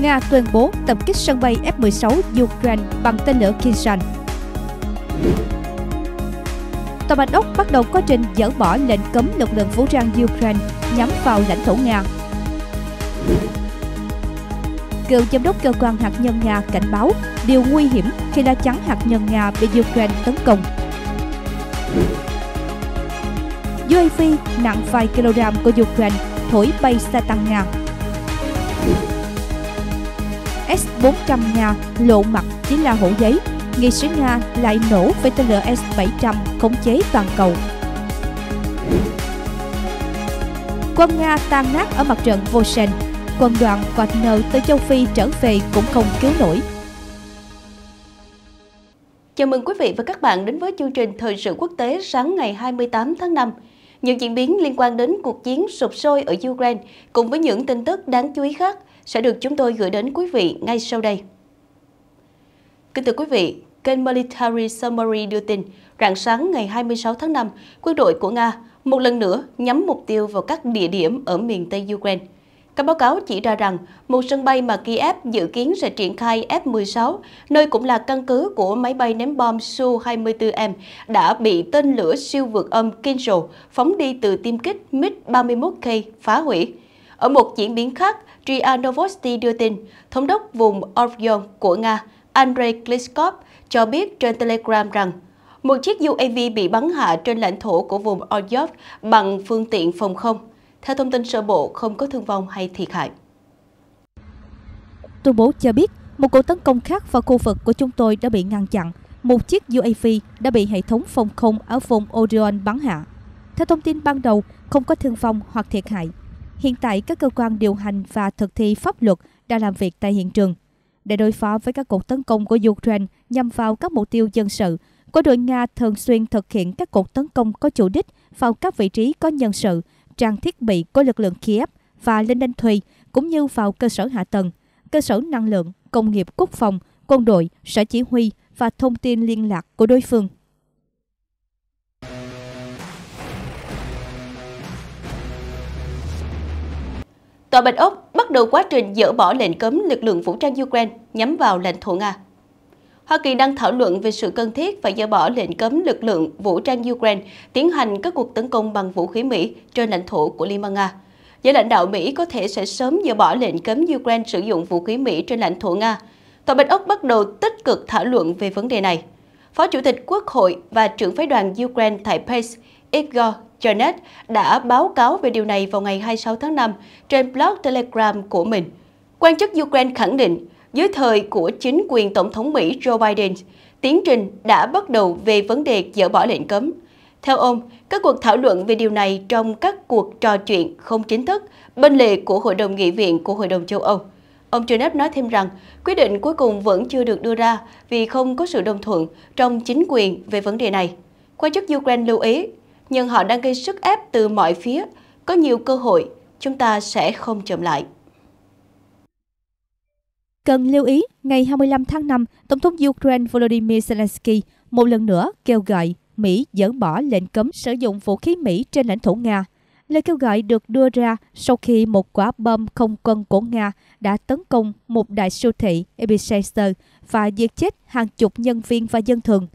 Nga tuyên bố tập kích sân bay F-16 Ukraine bằng tên lửa Kinsan. Tòa Bạch Ốc bắt đầu quá trình dỡ bỏ lệnh cấm lực lượng vũ trang Ukraine nhắm vào lãnh thổ Nga. Cựu giám đốc cơ quan hạt nhân Nga cảnh báo điều nguy hiểm khi lá chắn hạt nhân Nga bị Ukraine tấn công. UAV nặng vài kg của Ukraine thổi bay xe tăng Nga. S-400 Nga lộ mặt chỉ là hộ giấy, nghị sĩ Nga lại nổ lửa S-700 khống chế toàn cầu. Quân Nga tan nát ở mặt trận Vosen, quân đoàn Wagner từ châu Phi trở về cũng không cứu nổi. Chào mừng quý vị và các bạn đến với chương trình Thời sự quốc tế sáng ngày 28 tháng 5. Những diễn biến liên quan đến cuộc chiến sụp sôi ở Ukraine cùng với những tin tức đáng chú ý khác – sẽ được chúng tôi gửi đến quý vị ngay sau đây. Kính thưa quý vị, kênh Military Summary đưa tin rạng sáng ngày 26 tháng 5, quân đội của Nga một lần nữa nhắm mục tiêu vào các địa điểm ở miền Tây Ukraine. Các báo cáo chỉ ra rằng một sân bay mà Kiev dự kiến sẽ triển khai F-16, nơi cũng là căn cứ của máy bay ném bom Su-24M, đã bị tên lửa siêu vượt âm Kinzhal phóng đi từ tiêm kích MiG-31K phá hủy. Ở một diễn biến khác, RIA Novosti đưa tin, thống đốc vùng Orion của Nga Andrei Klitschkov cho biết trên Telegram rằng một chiếc UAV bị bắn hạ trên lãnh thổ của vùng Oryov bằng phương tiện phòng không. Theo thông tin sơ bộ, không có thương vong hay thiệt hại. Tuyên bố cho biết, một cuộc tấn công khác vào khu vực của chúng tôi đã bị ngăn chặn. Một chiếc UAV đã bị hệ thống phòng không ở vùng Orion bắn hạ. Theo thông tin ban đầu, không có thương vong hoặc thiệt hại. Hiện tại, các cơ quan điều hành và thực thi pháp luật đang làm việc tại hiện trường. Để đối phó với các cuộc tấn công của Ukraine nhằm vào các mục tiêu dân sự, quân đội Nga thường xuyên thực hiện các cuộc tấn công có chủ đích vào các vị trí có nhân sự, trang thiết bị của lực lượng Kiev và lên đánh thùy, cũng như vào cơ sở hạ tầng, cơ sở năng lượng, công nghiệp quốc phòng, quân đội, sở chỉ huy và thông tin liên lạc của đối phương. Tòa Bạch Ốc bắt đầu quá trình dỡ bỏ lệnh cấm lực lượng vũ trang Ukraine nhắm vào lãnh thổ Nga. Hoa Kỳ đang thảo luận về sự cần thiết và dỡ bỏ lệnh cấm lực lượng vũ trang Ukraine tiến hành các cuộc tấn công bằng vũ khí Mỹ trên lãnh thổ của Liên bang Nga. Giới lãnh đạo Mỹ có thể sẽ sớm dỡ bỏ lệnh cấm Ukraine sử dụng vũ khí Mỹ trên lãnh thổ Nga. Tòa Bạch Ốc bắt đầu tích cực thảo luận về vấn đề này. Phó Chủ tịch Quốc hội và trưởng phái đoàn Ukraine tại Pace, Igor Janet đã báo cáo về điều này vào ngày 26 tháng 5 trên blog Telegram của mình. Quan chức Ukraine khẳng định, dưới thời của chính quyền Tổng thống Mỹ Joe Biden, tiến trình đã bắt đầu về vấn đề dỡ bỏ lệnh cấm. Theo ông, các cuộc thảo luận về điều này trong các cuộc trò chuyện không chính thức bên lề của Hội đồng Nghị viện của Hội đồng châu Âu. Ông Genep nói thêm rằng, quyết định cuối cùng vẫn chưa được đưa ra vì không có sự đồng thuận trong chính quyền về vấn đề này. Quan chức Ukraine lưu ý, nhưng họ đang gây sức ép từ mọi phía. Có nhiều cơ hội, chúng ta sẽ không chậm lại. Cần lưu ý, ngày 25 tháng 5, Tổng thống Ukraine Volodymyr Zelensky một lần nữa kêu gọi Mỹ dỡ bỏ lệnh cấm sử dụng vũ khí Mỹ trên lãnh thổ Nga. Lời kêu gọi được đưa ra sau khi một quả bom không quân của Nga đã tấn công một đại siêu thị Epicenter và giết chết hàng chục nhân viên và dân thường.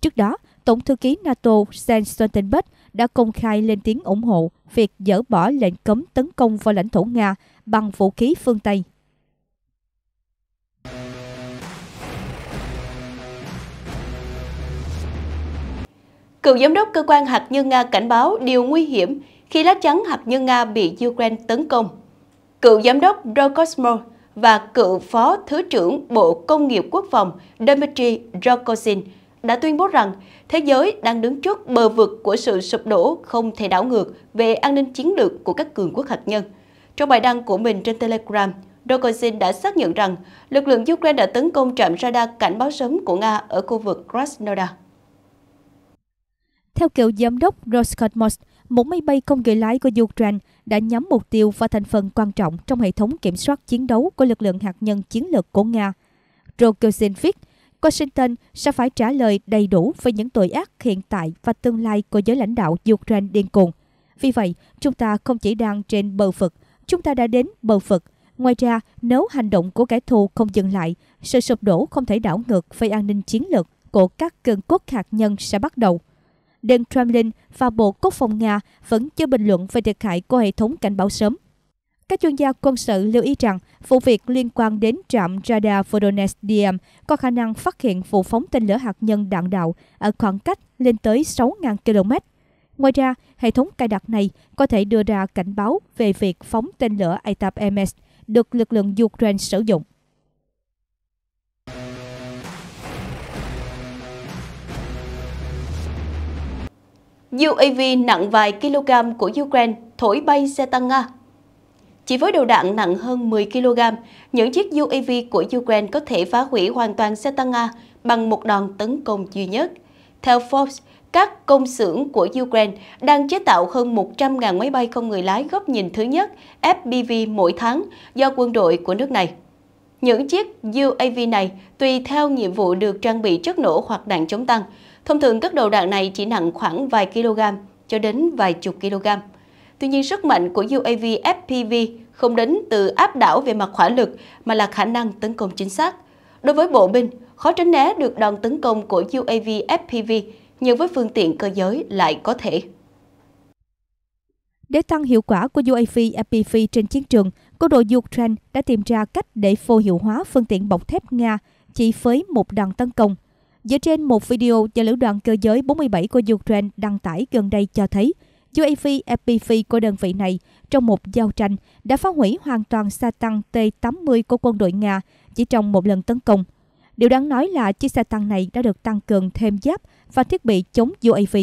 Trước đó, Tổng thư ký NATO Jens Stoltenberg đã công khai lên tiếng ủng hộ việc dỡ bỏ lệnh cấm tấn công vào lãnh thổ Nga bằng vũ khí phương Tây. Cựu giám đốc cơ quan hạt nhân Nga cảnh báo điều nguy hiểm khi lá chắn hạt nhân Nga bị Ukraine tấn công. Cựu giám đốc Rokosmo và cựu phó thứ trưởng Bộ Công nghiệp Quốc phòng Dmitry Rokosin – đã tuyên bố rằng thế giới đang đứng trước bờ vực của sự sụp đổ không thể đảo ngược về an ninh chiến lược của các cường quốc hạt nhân. Trong bài đăng của mình trên Telegram, Rogozin đã xác nhận rằng lực lượng Ukraine đã tấn công trạm radar cảnh báo sớm của Nga ở khu vực Krasnodar. Theo cựu giám đốc Roscosmos, một máy bay không người lái của Ukraine đã nhắm mục tiêu và thành phần quan trọng trong hệ thống kiểm soát chiến đấu của lực lượng hạt nhân chiến lược của Nga. Rogozin viết, Washington sẽ phải trả lời đầy đủ về những tội ác hiện tại và tương lai của giới lãnh đạo Ukraine điên cuồng. Vì vậy, chúng ta không chỉ đang trên bờ vực, chúng ta đã đến bờ vực. Ngoài ra, nếu hành động của kẻ thù không dừng lại, sự sụp đổ không thể đảo ngược về an ninh chiến lược của các cường quốc hạt nhân sẽ bắt đầu. Điện Kremlin và Bộ Quốc phòng Nga vẫn chưa bình luận về thiệt hại của hệ thống cảnh báo sớm các chuyên gia quân sự lưu ý rằng vụ việc liên quan đến trạm radar diem có khả năng phát hiện vụ phóng tên lửa hạt nhân đạn đạo ở khoảng cách lên tới 6.000 km. Ngoài ra, hệ thống cài đặt này có thể đưa ra cảnh báo về việc phóng tên lửa ATAP-MS được lực lượng Ukraine sử dụng. UAV nặng vài kg của Ukraine thổi bay xe tăng Nga chỉ với đầu đạn nặng hơn 10 kg, những chiếc UAV của Ukraine có thể phá hủy hoàn toàn xe tăng Nga bằng một đòn tấn công duy nhất. Theo Forbes, các công xưởng của Ukraine đang chế tạo hơn 100.000 máy bay không người lái góc nhìn thứ nhất FPV mỗi tháng do quân đội của nước này. Những chiếc UAV này tùy theo nhiệm vụ được trang bị chất nổ hoặc đạn chống tăng. Thông thường các đầu đạn này chỉ nặng khoảng vài kg cho đến vài chục kg. Tuy nhiên, sức mạnh của UAV FPV không đến từ áp đảo về mặt hỏa lực mà là khả năng tấn công chính xác. Đối với bộ binh, khó tránh né được đòn tấn công của UAV FPV, nhưng với phương tiện cơ giới lại có thể. Để tăng hiệu quả của UAV FPV trên chiến trường, quân đội Ukraine đã tìm ra cách để vô hiệu hóa phương tiện bọc thép Nga chỉ với một đòn tấn công. Dựa trên một video do lữ đoàn cơ giới 47 của Ukraine đăng tải gần đây cho thấy, UAV FPV của đơn vị này trong một giao tranh đã phá hủy hoàn toàn xe tăng T-80 của quân đội Nga chỉ trong một lần tấn công. Điều đáng nói là chiếc xe tăng này đã được tăng cường thêm giáp và thiết bị chống UAV.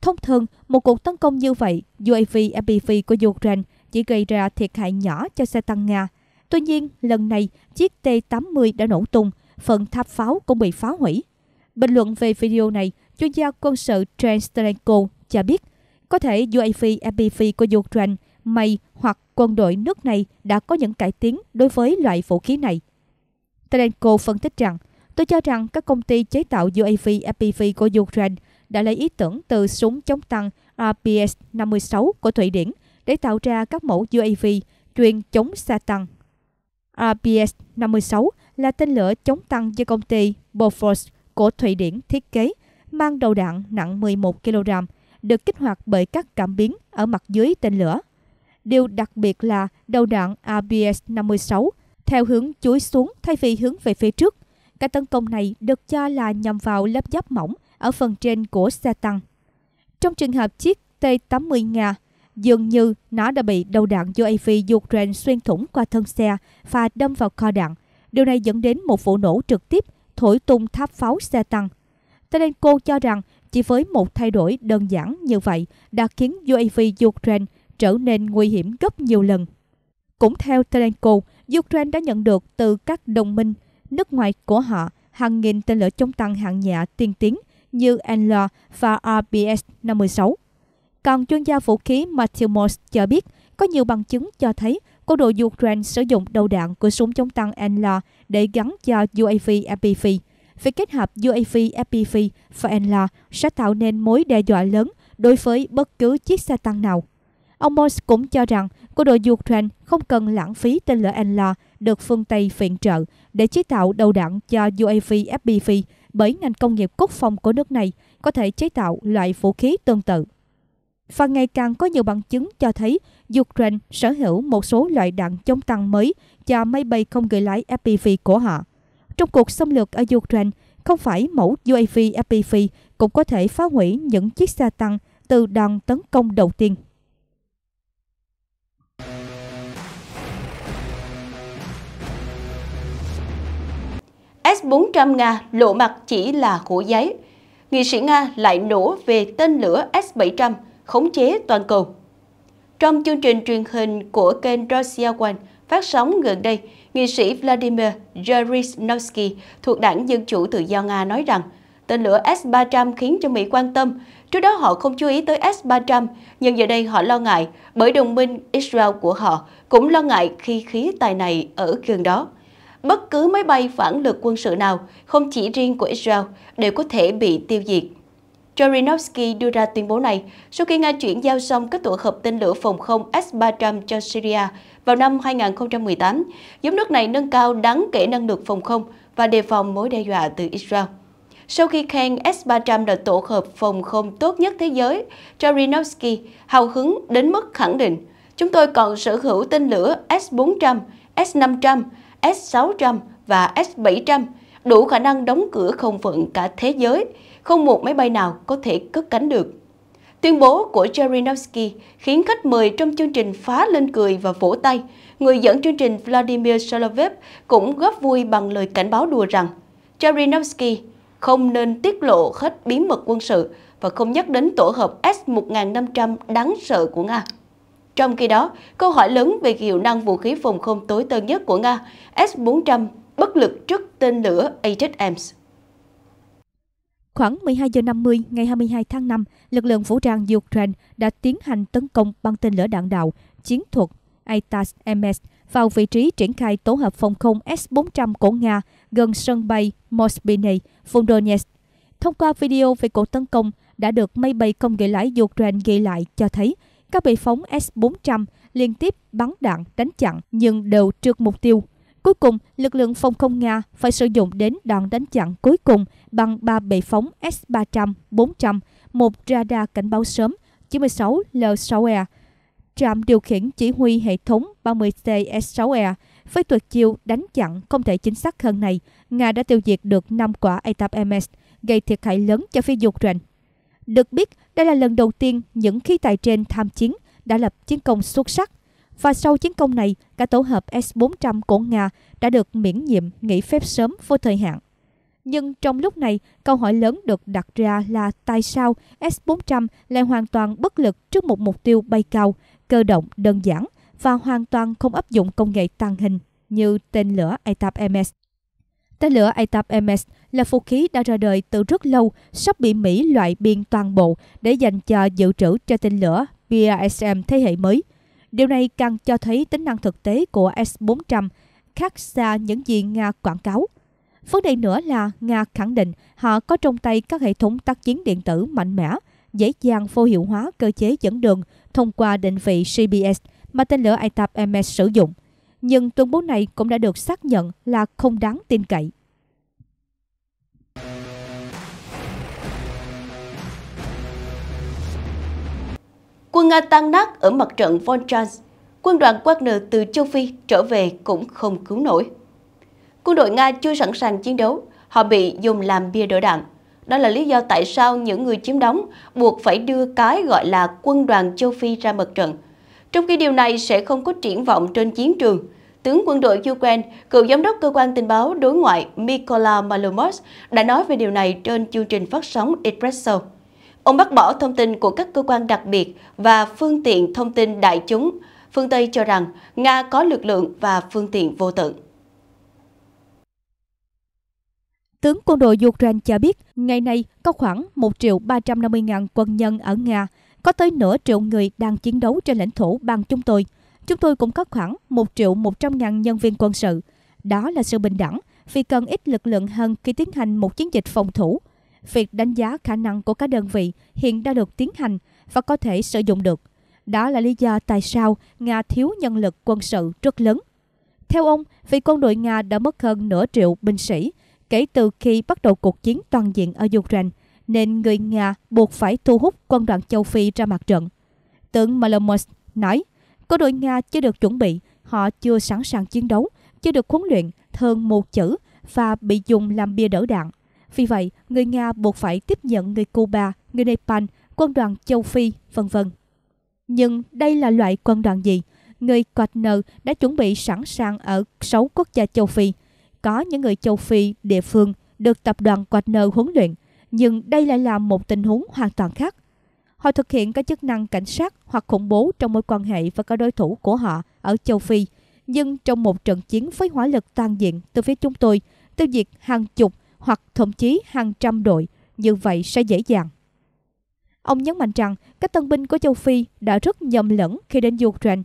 Thông thường, một cuộc tấn công như vậy, UAV FPV của Ukraine chỉ gây ra thiệt hại nhỏ cho xe tăng Nga. Tuy nhiên, lần này, chiếc T-80 đã nổ tung, phần tháp pháo cũng bị phá hủy. Bình luận về video này, chuyên gia quân sự Trent Stelenko cho biết có thể UAV FPV của Ukraine, May hoặc quân đội nước này đã có những cải tiến đối với loại vũ khí này. Telenco phân tích rằng, tôi cho rằng các công ty chế tạo UAV FPV của Ukraine đã lấy ý tưởng từ súng chống tăng RPS-56 của Thụy Điển để tạo ra các mẫu UAV chuyên chống xa tăng. RPS-56 là tên lửa chống tăng do công ty Bofors của Thụy Điển thiết kế, mang đầu đạn nặng 11 kg, được kích hoạt bởi các cảm biến ở mặt dưới tên lửa. Điều đặc biệt là đầu đạn ABS-56 theo hướng chuối xuống thay vì hướng về phía trước. Cái tấn công này được cho là nhằm vào lớp giáp mỏng ở phần trên của xe tăng. Trong trường hợp chiếc T-80 Nga, dường như nó đã bị đầu đạn UAV Ukraine xuyên thủng qua thân xe và đâm vào kho đạn. Điều này dẫn đến một vụ nổ trực tiếp thổi tung tháp pháo xe tăng. Talenko cho rằng chỉ với một thay đổi đơn giản như vậy đã khiến UAV Ukraine trở nên nguy hiểm gấp nhiều lần. Cũng theo Telenco, Ukraine đã nhận được từ các đồng minh nước ngoài của họ hàng nghìn tên lửa chống tăng hạng nhẹ tiên tiến như NLA và RBS-56. Còn chuyên gia vũ khí Matthew Morse cho biết có nhiều bằng chứng cho thấy quân đội Ukraine sử dụng đầu đạn của súng chống tăng NLA để gắn cho UAV MPV Việc kết hợp UAV, FPV và ENLA sẽ tạo nên mối đe dọa lớn đối với bất cứ chiếc xe tăng nào. Ông Moss cũng cho rằng quân đội Ukraine không cần lãng phí tên lửa ENLA được phương Tây viện trợ để chế tạo đầu đạn cho UAV, FPV bởi ngành công nghiệp quốc phòng của nước này có thể chế tạo loại vũ khí tương tự. Và ngày càng có nhiều bằng chứng cho thấy Ukraine sở hữu một số loại đạn chống tăng mới cho máy bay không người lái FPV của họ. Trong cuộc xâm lược ở Ukraine, không phải mẫu UAV FPV cũng có thể phá hủy những chiếc xe tăng từ đòn tấn công đầu tiên. S-400 Nga lộ mặt chỉ là khổ giấy. Nghị sĩ Nga lại nổ về tên lửa S-700 khống chế toàn cầu. Trong chương trình truyền hình của kênh Russia One phát sóng gần đây, Nghị sĩ Vladimir Zhirinovsky thuộc Đảng Dân Chủ Tự do Nga nói rằng tên lửa S-300 khiến cho Mỹ quan tâm. Trước đó họ không chú ý tới S-300, nhưng giờ đây họ lo ngại bởi đồng minh Israel của họ cũng lo ngại khi khí tài này ở gần đó. Bất cứ máy bay phản lực quân sự nào, không chỉ riêng của Israel, đều có thể bị tiêu diệt. Jorinovsky đưa ra tuyên bố này sau khi Nga chuyển giao xong các tổ hợp tên lửa phòng không S-300 cho Syria vào năm 2018, giúp nước này nâng cao đáng kể năng lực phòng không và đề phòng mối đe dọa từ Israel. Sau khi khen S-300 là tổ hợp phòng không tốt nhất thế giới, Jorinovsky hào hứng đến mức khẳng định Chúng tôi còn sở hữu tên lửa S-400, S-500, S-600 và S-700, đủ khả năng đóng cửa không phận cả thế giới, không một máy bay nào có thể cất cánh được. Tuyên bố của Jarinovsky khiến khách mời trong chương trình phá lên cười và vỗ tay. Người dẫn chương trình Vladimir Solovev cũng góp vui bằng lời cảnh báo đùa rằng Jarinovsky không nên tiết lộ hết bí mật quân sự và không nhắc đến tổ hợp S-1500 đáng sợ của Nga. Trong khi đó, câu hỏi lớn về hiệu năng vũ khí phòng không tối tân nhất của Nga, S-400, bất lực trước tên lửa ajax Khoảng 12 giờ 50 ngày 22 tháng 5, lực lượng vũ trang Ukraine đã tiến hành tấn công bằng tên lửa đạn đạo chiến thuật ATAS-MS vào vị trí triển khai tổ hợp phòng không S-400 của Nga gần sân bay Mospiny, vùng Donetsk. Thông qua video về cuộc tấn công đã được máy bay không người lái Ukraine ghi lại cho thấy các bệ phóng S-400 liên tiếp bắn đạn đánh chặn nhưng đều trượt mục tiêu. Cuối cùng, lực lượng phòng không Nga phải sử dụng đến đòn đánh chặn cuối cùng bằng 3 bệ phóng S-300, 400, một radar cảnh báo sớm 96 L6E, trạm điều khiển chỉ huy hệ thống 30C S6E. Với tuyệt chiêu đánh chặn không thể chính xác hơn này, Nga đã tiêu diệt được 5 quả ATAP-MS, gây thiệt hại lớn cho phi Ukraine. Được biết, đây là lần đầu tiên những khí tài trên tham chiến đã lập chiến công xuất sắc. Và sau chiến công này, cả tổ hợp S-400 của Nga đã được miễn nhiệm nghỉ phép sớm vô thời hạn. Nhưng trong lúc này, câu hỏi lớn được đặt ra là tại sao S-400 lại hoàn toàn bất lực trước một mục tiêu bay cao, cơ động đơn giản và hoàn toàn không áp dụng công nghệ tàng hình như tên lửa ATAP-MS. Tên lửa ATAP-MS là vũ khí đã ra đời từ rất lâu, sắp bị Mỹ loại biên toàn bộ để dành cho dự trữ cho tên lửa PASM thế hệ mới. Điều này càng cho thấy tính năng thực tế của S-400 khác xa những gì Nga quảng cáo – Vấn đề nữa là Nga khẳng định họ có trong tay các hệ thống tác chiến điện tử mạnh mẽ, dễ dàng vô hiệu hóa cơ chế dẫn đường thông qua định vị GPS mà tên lửa ITAP-MS sử dụng. Nhưng tuyên bố này cũng đã được xác nhận là không đáng tin cậy. Quân Nga tan nát ở mặt trận Volchans, quân đoàn Wagner từ châu Phi trở về cũng không cứu nổi. Quân đội Nga chưa sẵn sàng chiến đấu, họ bị dùng làm bia đỡ đạn. Đó là lý do tại sao những người chiếm đóng buộc phải đưa cái gọi là quân đoàn châu Phi ra mặt trận. Trong khi điều này sẽ không có triển vọng trên chiến trường, tướng quân đội Ukraine, cựu giám đốc cơ quan tình báo đối ngoại Mykola Malomos đã nói về điều này trên chương trình phát sóng Espresso. Ông bác bỏ thông tin của các cơ quan đặc biệt và phương tiện thông tin đại chúng. Phương Tây cho rằng Nga có lực lượng và phương tiện vô tận. Tướng quân đội Ukraine cho biết, ngày nay có khoảng 1 triệu 350 ngàn quân nhân ở Nga, có tới nửa triệu người đang chiến đấu trên lãnh thổ bang chúng tôi. Chúng tôi cũng có khoảng 1 triệu 100 ngàn nhân viên quân sự. Đó là sự bình đẳng, vì cần ít lực lượng hơn khi tiến hành một chiến dịch phòng thủ. Việc đánh giá khả năng của các đơn vị hiện đã được tiến hành và có thể sử dụng được. Đó là lý do tại sao Nga thiếu nhân lực quân sự rất lớn. Theo ông, vì quân đội Nga đã mất hơn nửa triệu binh sĩ kể từ khi bắt đầu cuộc chiến toàn diện ở Ukraine, nên người Nga buộc phải thu hút quân đoàn châu Phi ra mặt trận. Tướng Malomos nói, có đội Nga chưa được chuẩn bị, họ chưa sẵn sàng chiến đấu, chưa được huấn luyện, thường một chữ và bị dùng làm bia đỡ đạn. Vì vậy, người Nga buộc phải tiếp nhận người Cuba, người Nepal, quân đoàn châu Phi, vân vân. Nhưng đây là loại quân đoàn gì? Người Quatner đã chuẩn bị sẵn sàng ở 6 quốc gia châu Phi, có những người châu Phi địa phương được tập đoàn Wagner huấn luyện, nhưng đây lại là một tình huống hoàn toàn khác. Họ thực hiện các chức năng cảnh sát hoặc khủng bố trong mối quan hệ với các đối thủ của họ ở châu Phi, nhưng trong một trận chiến với hỏa lực toàn diện từ phía chúng tôi, tiêu diệt hàng chục hoặc thậm chí hàng trăm đội, như vậy sẽ dễ dàng. Ông nhấn mạnh rằng các tân binh của châu Phi đã rất nhầm lẫn khi đến Ukraine.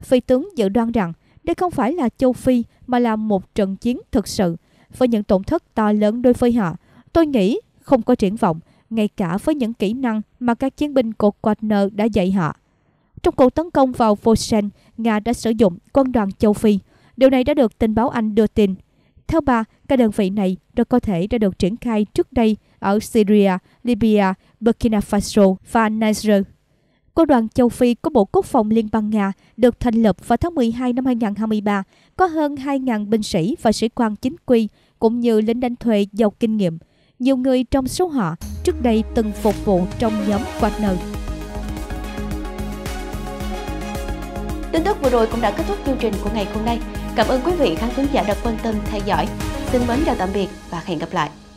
Phi tướng dự đoan rằng đây không phải là châu Phi mà là một trận chiến thực sự với những tổn thất to lớn đối với họ. Tôi nghĩ không có triển vọng, ngay cả với những kỹ năng mà các chiến binh của Wagner đã dạy họ. Trong cuộc tấn công vào Vosen, Nga đã sử dụng quân đoàn châu Phi. Điều này đã được tình báo Anh đưa tin. Theo bà, các đơn vị này rất có thể đã được triển khai trước đây ở Syria, Libya, Burkina Faso và Niger. Công đoàn châu Phi của Bộ Quốc phòng Liên bang Nga được thành lập vào tháng 12 năm 2023, có hơn 2.000 binh sĩ và sĩ quan chính quy cũng như lính đánh thuê giàu kinh nghiệm. Nhiều người trong số họ trước đây từng phục vụ trong nhóm Wagner. Tin tức vừa rồi cũng đã kết thúc chương trình của ngày hôm nay. Cảm ơn quý vị khán thính giả đã quan tâm theo dõi. Xin mến chào tạm biệt và hẹn gặp lại.